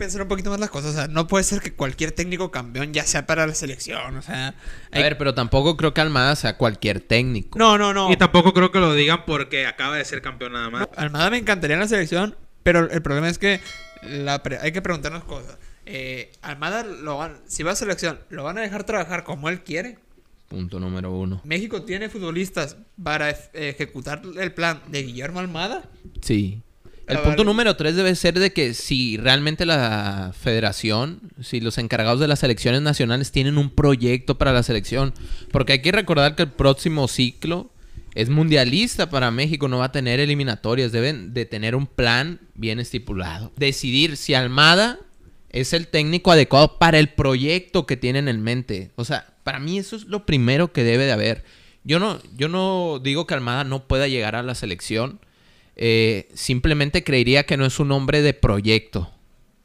pensar un poquito más las cosas. O sea, no puede ser que cualquier técnico campeón ya sea para la selección. O sea, a ver, pero tampoco creo que Almada sea cualquier técnico. No, no, no. Y tampoco creo que lo digan porque acaba de ser campeón nada más. Almada me encantaría en la selección, pero el problema es que hay que preguntarnos cosas. Eh, Almada, lo si va a selección, ¿lo van a dejar trabajar como él quiere? Punto número uno. ¿México tiene futbolistas para ejecutar el plan de Guillermo Almada? Sí. El punto número tres debe ser de que si realmente la federación, si los encargados de las elecciones nacionales tienen un proyecto para la selección, porque hay que recordar que el próximo ciclo es mundialista para México, no va a tener eliminatorias, deben de tener un plan bien estipulado. Decidir si Almada es el técnico adecuado para el proyecto que tienen en mente. O sea, para mí eso es lo primero que debe de haber. Yo no, yo no digo que Almada no pueda llegar a la selección eh, simplemente creería que no es un hombre de proyecto.